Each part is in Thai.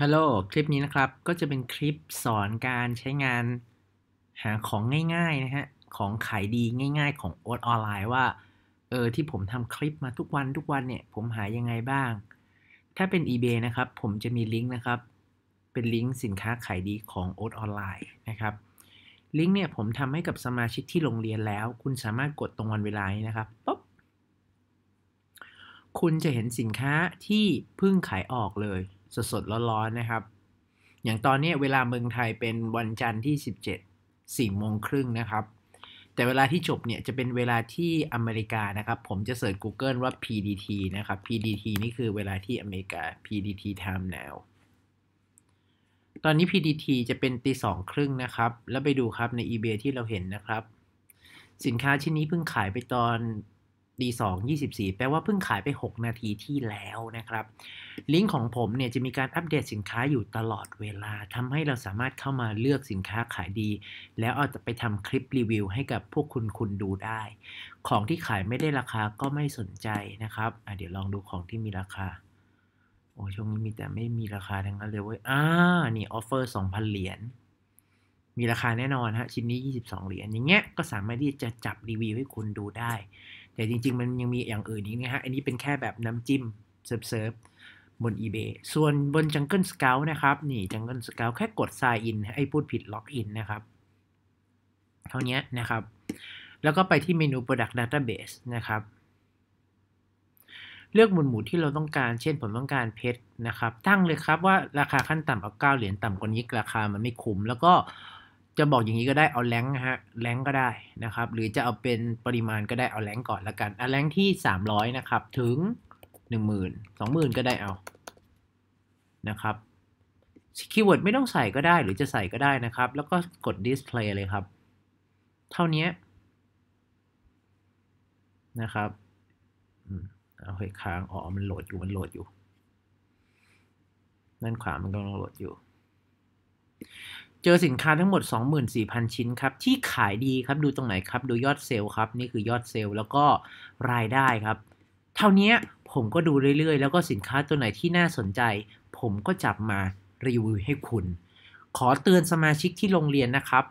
ฮัลโหล คลิปนี้นะครับ ก็จะเป็นคลิปสอนการใช้งานหาของง่ายๆนะฮะ ของขายดีง่าย ๆของโอทออนไลน์ ว่า เออที่ผมทำคลิปมาทุกวันทุกวันเนี่ย ผมหายังไงบ้าง ถ้าเป็น eBay นะครับ ผมจะมีลิงก์นะครับ เป็นลิงก์สินค้าขายดีของโอทออนไลน์นะครับ ลิงก์เนี่ยผมทำให้กับสมาชิกที่โรงเรียนแล้ว คุณสามารถกดตรงวันเวลานี้นะครับป๊บคุณจะเห็นสินค้าที่เพิ่งขายออกเลยสดๆร้อนๆ นะครับ อย่างตอนนี้เวลาเมืองไทยเป็นวันจันทร์ที่ 17 4โมงครึ่งนะครับ แต่เวลาที่จบเนี่ยจะเป็นเวลาที่อเมริกานะครับ ผมจะเสิร์ช Google ว่า PDT นะครับ PDT นี่คือเวลาที่อเมริกา PDT time now ตอนนี้ PDT จะเป็นตีสองครึ่งนะครับ แล้วไปดูครับใน eBay ที่เราเห็นนะครับ สินค้าชิ้นนี้เพิ่งขายไปตอนตี2 24 แปลว่าเพิ่งขายไป 6 นาทีที่แล้วนะครับ ลิงก์ของผมเนี่ยจะมีการอัปเดตสินค้าอยู่ตลอดเวลาทำให้เราสามารถเข้ามาเลือกสินค้าขายดี แล้วเอาไปทำคลิปรีวิวให้กับพวกคุณคุณดูได้ ของที่ขายไม่ได้ราคาก็ไม่สนใจนะครับเดี๋ยวลองดูของที่มีราคาโอ้ช่วงนี้มีแต่ไม่มีราคาทั้งนั้นเลยเว้ยอ่านี่ออฟเฟอร์2,000เหรียญมีราคาแน่นอนฮะชิ้นนี้ 22 เหรียญอย่างเงี้ยก็สามารถที่จะจับรีวิวให้คุณดูได้แต่จริง ๆ มันยังมีอย่างอื่นอีกนะฮะ อันนี้เป็นแค่แบบน้ำจิ้มเซิร์ฟเซิร์ฟบน eBay ส่วนบน Jungle Scout นะครับ นี่ Jungle Scout แค่กด sign in ไอ้พูดผิด log in นะครับ เท่านี้นะครับ แล้วก็ไปที่เมนู Product Database นะครับ เลือกหมวดหมู่ที่เราต้องการ เช่นผมต้องการเพชรนะครับ ตั้งเลยครับว่าราคาขั้นต่ำเอา9เหรียญต่ำกว่านี้ราคามันไม่คุ้ม แล้วก็จะบอกอย่างนี้ก็ได้เอาแรงฮะแรงก็ได้นะครับ หรือจะเอาเป็นปริมาณก็ได้เอาแรงก่อนละกันเอาแรงที่ 300นะครับถึง10,000 20,000 ก็ได้เอานะครับคีย์เวิร์ดไม่ต้องใส่ก็ได้ หรือจะใส่ก็ได้นะครับ แล้วก็กด display เลยครับ เท่านี้นะครับเอาไปค้างอ๋อมันโหลดอยู่มันโหลดอยู่ด้านขวามันกำลังโหลดอยู่เจอสินค้าทั้งหมด 24,000 ชิ้นครับที่ขายดีครับดูตรงไหนครับดูยอดเซลล์ครับนี่คือยอดเซลล์แล้วก็รายได้ครับ เท่านี้ผมก็ดูเรื่อยๆ แล้วก็สินค้าตัวไหนที่น่าสนใจ ผมก็จับมารีวิวให้คุณ ขอเตือนสมาชิกที่โรงเรียนนะครับ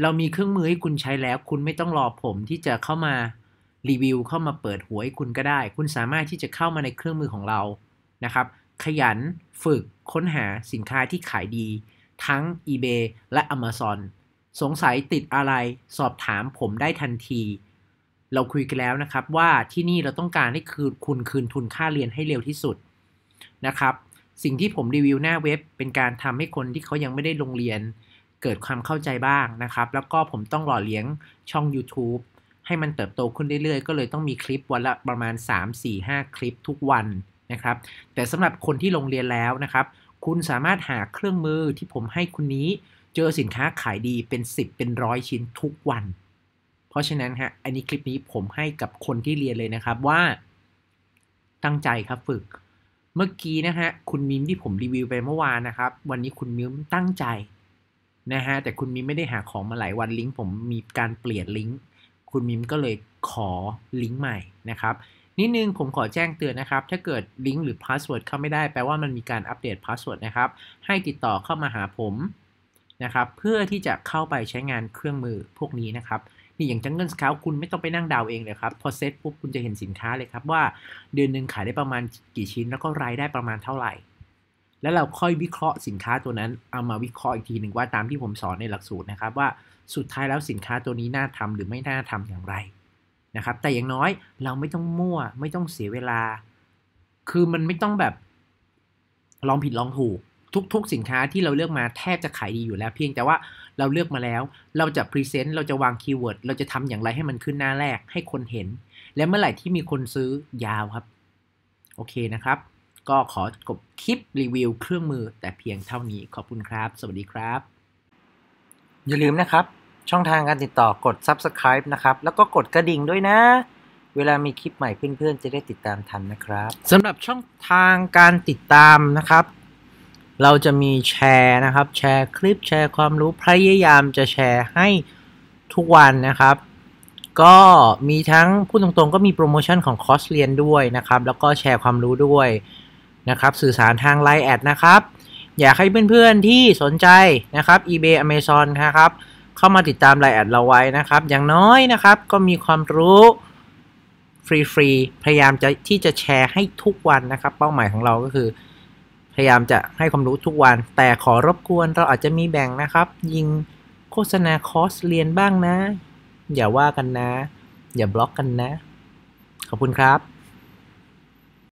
เรามีเครื่องมือให้คุณใช้แล้วคุณไม่ต้องรอผมที่จะเข้ามารีวิว เข้ามาเปิดหัวให้คุณก็ได้ คุณสามารถที่จะเข้ามาในเครื่องมือของเรานะครับ ขยันฝึกค้นหาสินค้าที่ขายดีทั้ง eBay และ Amazon สงสัยติดอะไรสอบถามผมได้ทันที เราคุยกันแล้วนะครับ ว่าที่นี่เราต้องการให้คืนคุณคืนทุนค่าเรียนให้เร็วที่สุดนะครับสิ่งที่ผมรีวิวหน้าเว็บเป็นการทำให้คนที่เขายังไม่ได้ลงเรียน เกิดความเข้าใจบ้างนะครับ แล้วก็ผมต้องหล่อเลี้ยงช่อง YouTube ให้มันเติบโตขึ้นเรื่อยๆ ก็เลยต้องมีคลิปวันละประมาณ 3-4-5 คลิปทุกวันนะครับแต่สำหรับคนที่ลงเรียนแล้วนะครับคุณสามารถหาเครื่องมือที่ผมให้คุณนี้เจอสินค้าขายดีเป็น10เป็นร้อยชิ้นทุกวัน เพราะฉะนั้นฮะอันนี้คลิปนี้ผมให้กับคนที่เรียนเลยนะครับว่า ตั้งใจครับฝึก เมื่อกี้นะฮะคุณมิมที่ผมรีวิวไปเมื่อวานนะครับ วันนี้คุณมิมตั้งใจนะฮะแต่คุณมิมไม่ได้หาของมาหลายวันลิงก์ผมมีการเปลี่ยนลิงก์คุณมิมก็เลยขอลิงก์ใหม่นะครับนิดนึงผมขอแจ้งเตือนนะครับ ถ้าเกิดลิงก์หรือพาสเวิร์ดเข้าไม่ได้ แปลว่ามันมีการอัปเดตพาสเวิร์ดนะครับ ให้ติดต่อเข้ามาหาผมนะครับ เพื่อที่จะเข้าไปใช้งานเครื่องมือพวกนี้นะครับนี่อย่างจังเกิลสคาวคุณไม่ต้องไปนั่งดาวเองเลยครับพอเซ็ตปุ๊บคุณจะเห็นสินค้าเลยครับ ว่าเดือนหนึ่งขายได้ประมาณกี่ชิ้น แล้วก็รายได้ประมาณเท่าไหร่แล้วเราค่อยวิเคราะห์สินค้าตัวนั้นเอามาวิเคราะห์อีกทีหนึ่งว่า ตามที่ผมสอนในหลักสูตรนะครับ ว่าสุดท้ายแล้วสินค้าตัวนี้น่าทำหรือไม่น่าทำอย่างไรนะครับแต่อย่างน้อยเราไม่ต้องมั่วไม่ต้องเสียเวลา คือมันไม่ต้องแบบลองผิดลองถูก ทุกๆสินค้าที่เราเลือกมาแทบจะขายดีอยู่แล้ว เพียงแต่ว่าเราเลือกมาแล้ว เราจะพรีเซนต์เราจะวางคีย์เวิร์ดเราจะทำอย่างไรให้มันขึ้นหน้าแรกให้คนเห็น และเมื่อไหร่ที่มีคนซื้อยาวครับ โอเคนะครับ ก็ขอกบคลิปรีวิวเครื่องมือ แต่เพียงเท่านี้ขอบคุณครับ สวัสดีครับ อย่าลืมนะครับช่องทางการติดต่อกด subscribe นะครับแล้วก็กดกระดิ่งด้วยนะ เวลามีคลิปใหม่เพื่อนๆ จะได้ติดตามทันนะครับสำหรับช่องทางการติดตามนะครับ เราจะมีแชร์นะครับแชร์คลิปแชร์ความรู้พยายามจะแชร์ให้ทุกวันนะครับ ก็มีทั้งพูดตรงๆ ก็มีโปรโมชั่นของคอร์สเรียนด้วยนะครับแล้วก็แชร์ความรู้ด้วยนะครับ สื่อสารทางไลน์แอดนะครับ อยากให้เพื่อนๆที่สนใจนะครับ eBay Amazon นะครับเข้ามาติดตามไลน์แอดเราไว้นะครับ อย่างน้อยนะครับ ก็มีความรู้ฟรีๆพยายามจะที่จะแชร์ให้ทุกวันนะครับ เป้าหมายของเราก็คือ พยายามจะให้ความรู้ทุกวัน แต่ขอรบกวนเราอาจจะมีแบ่งนะครับ ยิงโฆษณาคอร์สเรียนบ้างนะ อย่าว่ากันนะ อย่าบล็อกกันนะ ขอบคุณครับ